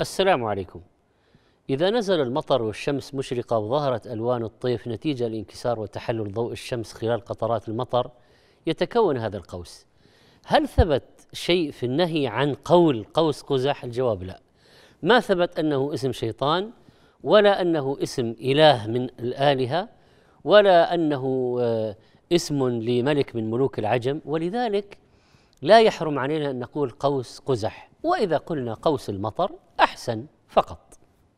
السلام عليكم إذا نزل المطر والشمس مشرقة وظهرت ألوان الطيف نتيجة لانكسار وتحلل ضوء الشمس خلال قطرات المطر يتكون هذا القوس هل ثبت شيء في النهي عن قول قوس قزح الجواب لا ما ثبت أنه اسم شيطان ولا أنه اسم إله من الآلهة ولا أنه آه، اسم لملك من ملوك العجم ولذلك لا يحرم علينا أن نقول قوس قزح وإذا قلنا قوس المطر أحسن فقط